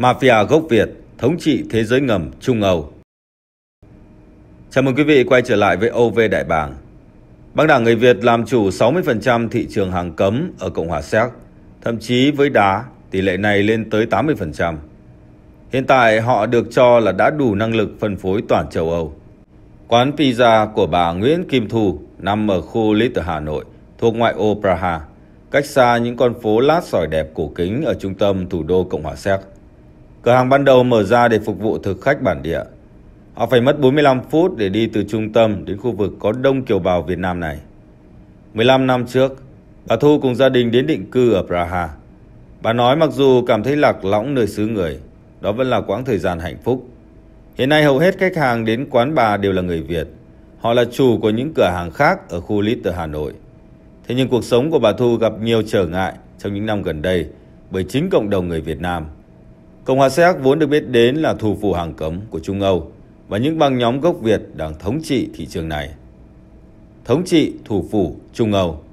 Mafia gốc Việt thống trị thế giới ngầm Trung Âu. Chào mừng quý vị quay trở lại với OV Đại Bàng. Băng đảng người Việt làm chủ 60% thị trường hàng cấm ở Cộng hòa Séc, thậm chí với đá, tỷ lệ này lên tới 80%. Hiện tại họ được cho là đã đủ năng lực phân phối toàn châu Âu. Quán pizza của bà Nguyễn Kim Thu nằm ở khu Little Hà Nội, thuộc ngoại ô Praha, cách xa những con phố lát sỏi đẹp cổ kính ở trung tâm thủ đô Cộng hòa Séc. Cửa hàng ban đầu mở ra để phục vụ thực khách bản địa. Họ phải mất 45 phút để đi từ trung tâm đến khu vực có đông kiều bào Việt Nam này. 15 năm trước, bà Thu cùng gia đình đến định cư ở Praha. Bà nói mặc dù cảm thấy lạc lõng nơi xứ người, đó vẫn là quãng thời gian hạnh phúc. Hiện nay hầu hết khách hàng đến quán bà đều là người Việt. Họ là chủ của những cửa hàng khác ở khu ở Hà Nội. Thế nhưng cuộc sống của bà Thu gặp nhiều trở ngại trong những năm gần đây bởi chính cộng đồng người Việt Nam – Cộng hòa Séc vốn được biết đến là thủ phủ hàng cấm của Trung Âu và những băng nhóm gốc Việt đang thống trị thị trường này. Thống trị thủ phủ Trung Âu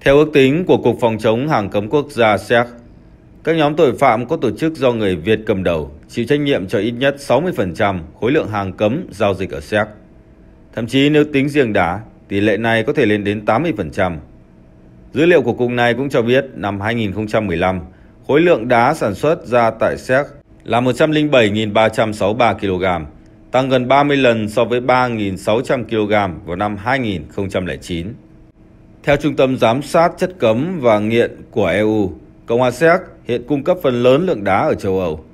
Theo ước tính của Cục Phòng chống hàng cấm quốc gia Séc, các nhóm tội phạm có tổ chức do người Việt cầm đầu chịu trách nhiệm cho ít nhất 60% khối lượng hàng cấm giao dịch ở Séc. Thậm chí nếu tính riêng đá, tỷ lệ này có thể lên đến 80%. Dữ liệu của cục này cũng cho biết năm 2015, Khối lượng đá sản xuất ra tại Séc là 107.363 kg, tăng gần 30 lần so với 3.600 kg vào năm 2009. Theo Trung tâm Giám sát Chất cấm và Nghiện của EU, Cộng hòa Séc hiện cung cấp phần lớn lượng đá ở châu Âu.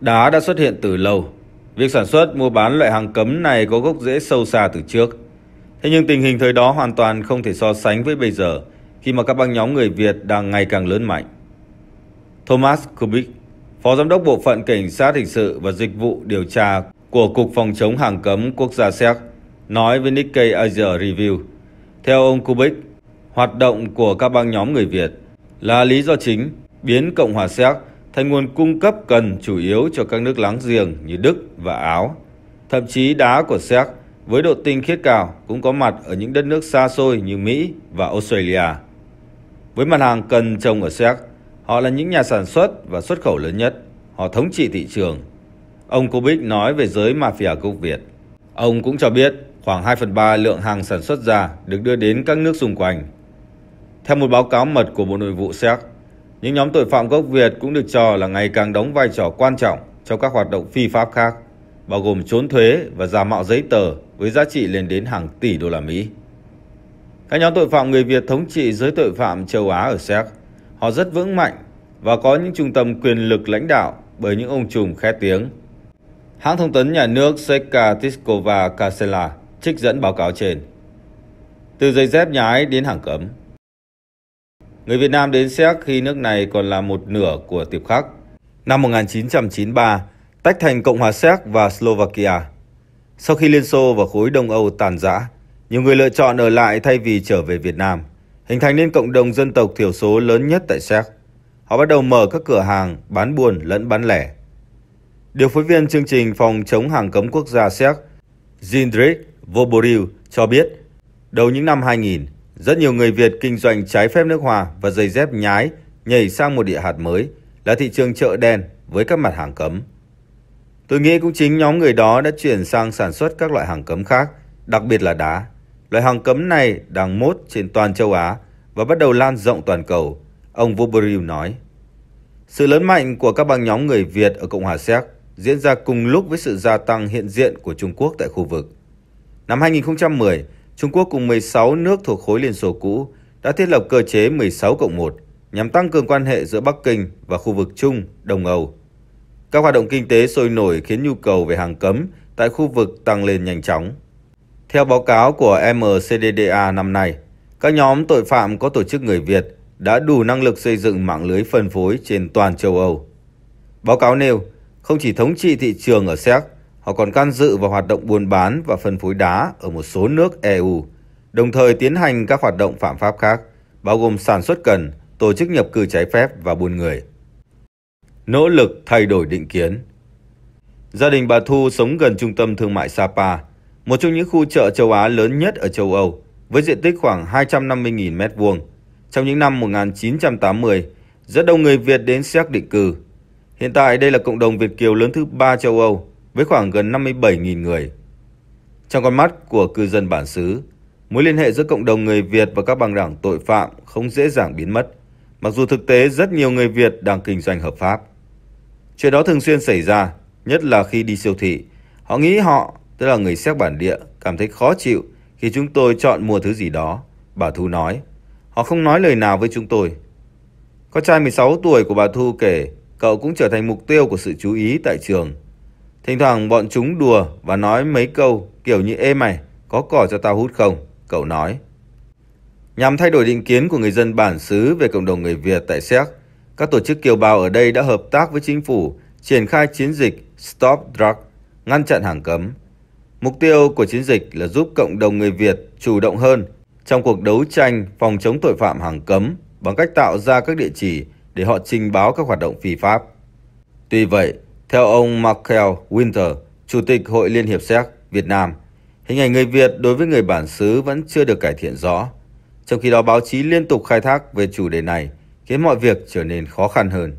Đá đã xuất hiện từ lâu. Việc sản xuất, mua bán loại hàng cấm này có gốc rễ sâu xa từ trước. Thế nhưng tình hình thời đó hoàn toàn không thể so sánh với bây giờ, khi mà các băng nhóm người Việt đang ngày càng lớn mạnh. Thomas Kubik, Phó Giám đốc Bộ phận Cảnh sát Hình sự và Dịch vụ Điều tra của Cục Phòng chống hàng cấm quốc gia Séc, nói với Nikkei Asia Review. Theo ông Kubik, hoạt động của các băng nhóm người Việt là lý do chính biến Cộng hòa Séc thành nguồn cung cấp cần chủ yếu cho các nước láng giềng như Đức và Áo. Thậm chí đá của Séc với độ tinh khiết cao cũng có mặt ở những đất nước xa xôi như Mỹ và Australia. Với mặt hàng cần trồng ở Séc, Họ là những nhà sản xuất và xuất khẩu lớn nhất. Họ thống trị thị trường. Ông Kubik nói về giới mafia gốc Việt. Ông cũng cho biết khoảng 2 phần 3 lượng hàng sản xuất ra được đưa đến các nước xung quanh. Theo một báo cáo mật của Bộ Nội vụ Séc, những nhóm tội phạm gốc Việt cũng được cho là ngày càng đóng vai trò quan trọng trong các hoạt động phi pháp khác, bao gồm trốn thuế và giả mạo giấy tờ với giá trị lên đến hàng tỷ đô la Mỹ. Các nhóm tội phạm người Việt thống trị giới tội phạm châu Á ở Séc – Họ rất vững mạnh và có những trung tâm quyền lực lãnh đạo bởi những ông trùm khét tiếng. Hãng thông tấn nhà nước Seka Tiskova Kasela trích dẫn báo cáo trên. Từ giày dép nhái đến hàng cấm. Người Việt Nam đến Séc khi nước này còn là một nửa của tiệp khắc. Năm 1993, tách thành Cộng hòa Séc và Slovakia. Sau khi Liên Xô và khối Đông Âu tàn rã, nhiều người lựa chọn ở lại thay vì trở về Việt Nam – hình thành nên cộng đồng dân tộc thiểu số lớn nhất tại Séc. Họ bắt đầu mở các cửa hàng bán buôn lẫn bán lẻ. Điều phối viên chương trình phòng chống hàng cấm quốc gia Séc, Jindrik Voboril cho biết, đầu những năm 2000, rất nhiều người Việt kinh doanh trái phép nước hoa và giày dép nhái nhảy sang một địa hạt mới là thị trường chợ đen với các mặt hàng cấm. Tôi nghĩ cũng chính nhóm người đó đã chuyển sang sản xuất các loại hàng cấm khác, đặc biệt là đá, Loại hàng cấm này đang mốt trên toàn châu Á và bắt đầu lan rộng toàn cầu, ông Voboriu nói. Sự lớn mạnh của các băng nhóm người Việt ở Cộng hòa Séc diễn ra cùng lúc với sự gia tăng hiện diện của Trung Quốc tại khu vực. Năm 2010, Trung Quốc cùng 16 nước thuộc khối Liên Xô cũ đã thiết lập cơ chế 16 cộng 1 nhằm tăng cường quan hệ giữa Bắc Kinh và khu vực Trung, Đông Âu. Các hoạt động kinh tế sôi nổi khiến nhu cầu về hàng cấm tại khu vực tăng lên nhanh chóng. Theo báo cáo của MCDDA năm nay, các nhóm tội phạm có tổ chức người Việt đã đủ năng lực xây dựng mạng lưới phân phối trên toàn châu Âu. Báo cáo nêu, không chỉ thống trị thị trường ở Séc, họ còn can dự vào hoạt động buôn bán và phân phối đá ở một số nước EU, đồng thời tiến hành các hoạt động phạm pháp khác, bao gồm sản xuất cần, tổ chức nhập cư trái phép và buôn người. Nỗ lực thay đổi định kiến Gia đình bà Thu sống gần trung tâm thương mại Sapa, một trong những khu chợ châu Á lớn nhất ở châu Âu, với diện tích khoảng 250.000 m2. Trong những năm 1980, rất đông người Việt đến Séc định cư. Hiện tại đây là cộng đồng Việt kiều lớn thứ ba châu Âu với khoảng gần 57.000 người. Trong con mắt của cư dân bản xứ, mối liên hệ giữa cộng đồng người Việt và các băng đảng tội phạm không dễ dàng biến mất, mặc dù thực tế rất nhiều người Việt đang kinh doanh hợp pháp. Chuyện đó thường xuyên xảy ra, nhất là khi đi siêu thị. Họ nghĩ họ tức là người Séc bản địa, cảm thấy khó chịu khi chúng tôi chọn mua thứ gì đó. Bà Thu nói, họ không nói lời nào với chúng tôi. Con trai 16 tuổi của bà Thu kể, cậu cũng trở thành mục tiêu của sự chú ý tại trường. Thỉnh thoảng bọn chúng đùa và nói mấy câu kiểu như ê mày, có cỏ cho tao hút không, cậu nói. Nhằm thay đổi định kiến của người dân bản xứ về cộng đồng người Việt tại Séc, các tổ chức kiều bào ở đây đã hợp tác với chính phủ triển khai chiến dịch Stop Drug, ngăn chặn hàng cấm, Mục tiêu của chiến dịch là giúp cộng đồng người Việt chủ động hơn trong cuộc đấu tranh phòng chống tội phạm hàng cấm bằng cách tạo ra các địa chỉ để họ trình báo các hoạt động phi pháp. Tuy vậy, theo ông Michael Winter, Chủ tịch Hội Liên hiệp Séc Việt Nam, hình ảnh người Việt đối với người bản xứ vẫn chưa được cải thiện rõ. Trong khi đó báo chí liên tục khai thác về chủ đề này khiến mọi việc trở nên khó khăn hơn.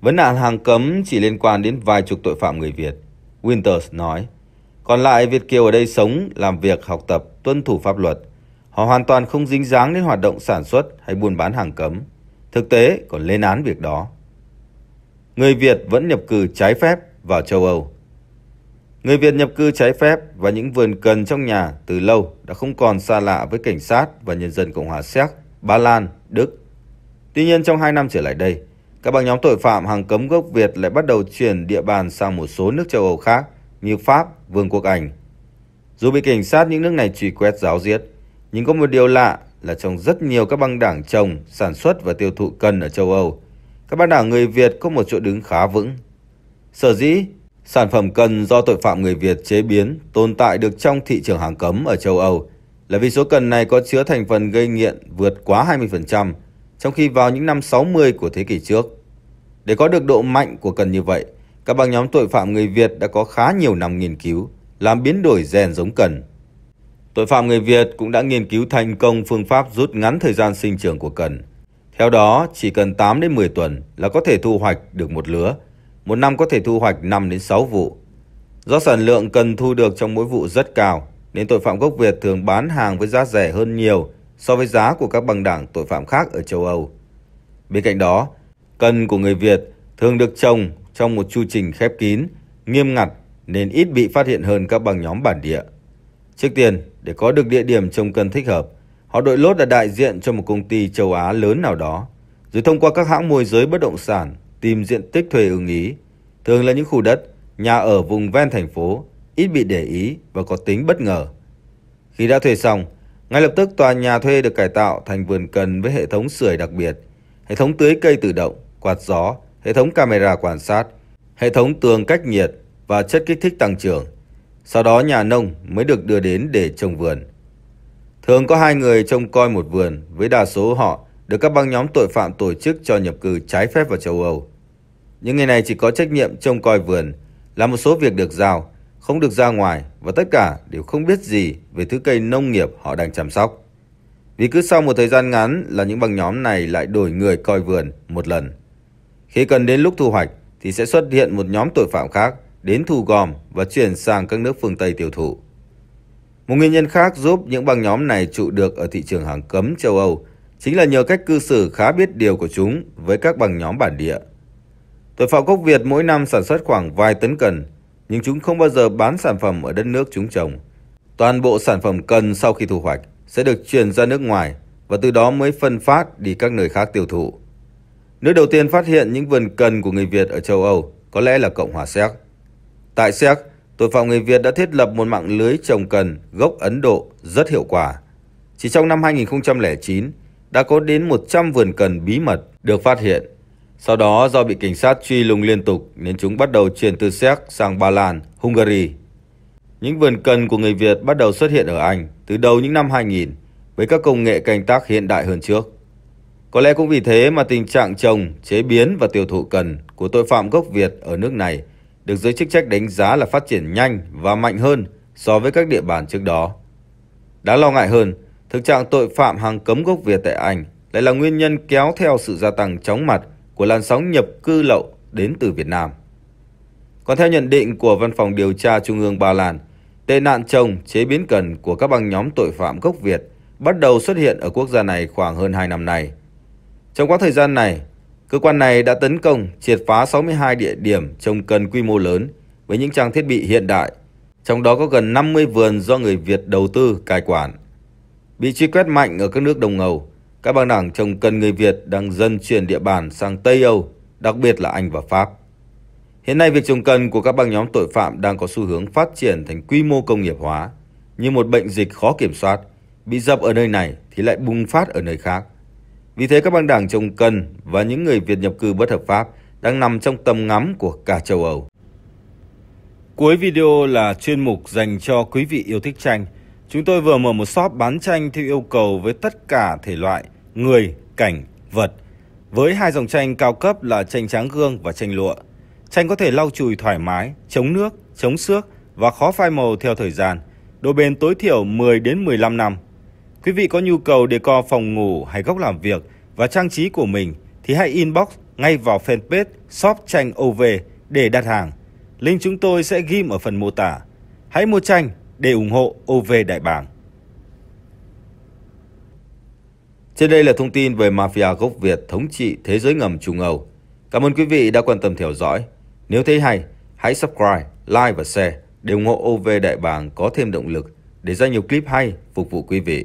Vấn nạn hàng cấm chỉ liên quan đến vài chục tội phạm người Việt, Winters nói. Còn lại Việt Kiều ở đây sống, làm việc, học tập, tuân thủ pháp luật. Họ hoàn toàn không dính dáng đến hoạt động sản xuất hay buôn bán hàng cấm. Thực tế còn lên án việc đó. Người Việt vẫn nhập cư trái phép vào châu Âu. Người Việt nhập cư trái phép và những vườn cần trong nhà từ lâu đã không còn xa lạ với cảnh sát và nhân dân Cộng hòa Séc, Ba Lan, Đức. Tuy nhiên trong 2 năm trở lại đây, các băng nhóm tội phạm hàng cấm gốc Việt lại bắt đầu chuyển địa bàn sang một số nước châu Âu khác – như Pháp, Vương quốc Anh. Dù bị cảnh sát những nước này truy quét giáo diết, nhưng có một điều lạ là trong rất nhiều các băng đảng trồng, sản xuất và tiêu thụ cân ở châu Âu, các băng đảng người Việt có một chỗ đứng khá vững. Sở dĩ, sản phẩm cần do tội phạm người Việt chế biến tồn tại được trong thị trường hàng cấm ở châu Âu là vì số cần này có chứa thành phần gây nghiện vượt quá 20%, trong khi vào những năm 60 của thế kỷ trước. Để có được độ mạnh của cần như vậy, các băng nhóm tội phạm người Việt đã có khá nhiều năm nghiên cứu làm biến đổi gen giống cần. Tội phạm người Việt cũng đã nghiên cứu thành công phương pháp rút ngắn thời gian sinh trưởng của cần. Theo đó, chỉ cần 8 đến 10 tuần là có thể thu hoạch được một lứa, một năm có thể thu hoạch 5 đến 6 vụ. Do sản lượng cần thu được trong mỗi vụ rất cao, nên tội phạm gốc Việt thường bán hàng với giá rẻ hơn nhiều so với giá của các băng đảng tội phạm khác ở châu Âu. Bên cạnh đó, cần của người Việt thường được trồng trong một chu trình khép kín, nghiêm ngặt nên ít bị phát hiện hơn các băng nhóm bản địa. Trước tiên, để có được địa điểm trồng cần thích hợp, họ đội lốt là đại diện cho một công ty châu Á lớn nào đó, rồi thông qua các hãng môi giới bất động sản tìm diện tích thuê ưng ý, thường là những khu đất, nhà ở vùng ven thành phố, ít bị để ý và có tính bất ngờ. Khi đã thuê xong, ngay lập tức tòa nhà thuê được cải tạo thành vườn cần với hệ thống sưởi đặc biệt, hệ thống tưới cây tự động, quạt gió, hệ thống camera quan sát, hệ thống tường cách nhiệt và chất kích thích tăng trưởng. Sau đó nhà nông mới được đưa đến để trồng vườn. Thường có hai người trông coi một vườn với đa số họ được các băng nhóm tội phạm tổ chức cho nhập cư trái phép vào châu Âu. Những người này chỉ có trách nhiệm trông coi vườn, làm một số việc được giao, không được ra ngoài và tất cả đều không biết gì về thứ cây nông nghiệp họ đang chăm sóc. Vì cứ sau một thời gian ngắn là những băng nhóm này lại đổi người coi vườn một lần. Khi cần đến lúc thu hoạch thì sẽ xuất hiện một nhóm tội phạm khác đến thu gom và chuyển sang các nước phương Tây tiêu thụ. Một nguyên nhân khác giúp những băng nhóm này trụ được ở thị trường hàng cấm châu Âu chính là nhờ cách cư xử khá biết điều của chúng với các băng nhóm bản địa. Tội phạm gốc Việt mỗi năm sản xuất khoảng vài tấn cần, nhưng chúng không bao giờ bán sản phẩm ở đất nước chúng trồng. Toàn bộ sản phẩm cần sau khi thu hoạch sẽ được chuyển ra nước ngoài và từ đó mới phân phát đi các nơi khác tiêu thụ. Nước đầu tiên phát hiện những vườn cần của người Việt ở châu Âu có lẽ là Cộng hòa Séc. Tại Séc, tội phạm người Việt đã thiết lập một mạng lưới trồng cần gốc Ấn Độ rất hiệu quả. Chỉ trong năm 2009, đã có đến 100 vườn cần bí mật được phát hiện. Sau đó do bị cảnh sát truy lùng liên tục nên chúng bắt đầu chuyển từ Séc sang Ba Lan, Hungary. Những vườn cần của người Việt bắt đầu xuất hiện ở Anh từ đầu những năm 2000 với các công nghệ canh tác hiện đại hơn trước. Có lẽ cũng vì thế mà tình trạng trồng, chế biến và tiêu thụ cần của tội phạm gốc Việt ở nước này được giới chức trách đánh giá là phát triển nhanh và mạnh hơn so với các địa bàn trước đó. Đáng lo ngại hơn, thực trạng tội phạm hàng cấm gốc Việt tại Anh lại là nguyên nhân kéo theo sự gia tăng chóng mặt của làn sóng nhập cư lậu đến từ Việt Nam. Còn theo nhận định của Văn phòng Điều tra Trung ương Ba Lan, tệ nạn trồng, chế biến cần của các băng nhóm tội phạm gốc Việt bắt đầu xuất hiện ở quốc gia này khoảng hơn 2 năm nay – trong quãng thời gian này, cơ quan này đã tấn công triệt phá 62 địa điểm trồng cần quy mô lớn với những trang thiết bị hiện đại, trong đó có gần 50 vườn do người Việt đầu tư cai quản. Bị truy quét mạnh ở các nước đồng ngầu, các băng đảng trồng cần người Việt đang dần chuyển địa bàn sang Tây Âu, đặc biệt là Anh và Pháp. Hiện nay việc trồng cần của các băng nhóm tội phạm đang có xu hướng phát triển thành quy mô công nghiệp hóa, như một bệnh dịch khó kiểm soát, bị dập ở nơi này thì lại bùng phát ở nơi khác. Vì thế các băng đảng trồng cần và những người Việt nhập cư bất hợp pháp đang nằm trong tầm ngắm của cả châu Âu. Cuối video là chuyên mục dành cho quý vị yêu thích tranh. Chúng tôi vừa mở một shop bán tranh theo yêu cầu với tất cả thể loại người, cảnh, vật. Với hai dòng tranh cao cấp là tranh tráng gương và tranh lụa. Tranh có thể lau chùi thoải mái, chống nước, chống xước và khó phai màu theo thời gian, độ bền tối thiểu 10 đến 15 năm. Quý vị có nhu cầu để co phòng ngủ hay góc làm việc và trang trí của mình thì hãy inbox ngay vào fanpage Shop Tranh OV để đặt hàng. Link chúng tôi sẽ ghim ở phần mô tả. Hãy mua tranh để ủng hộ OV Đại Bàng. Trên đây là thông tin về mafia gốc Việt thống trị thế giới ngầm Trung Âu. Cảm ơn quý vị đã quan tâm theo dõi. Nếu thấy hay, hãy subscribe, like và share để ủng hộ OV Đại Bàng có thêm động lực để ra nhiều clip hay phục vụ quý vị.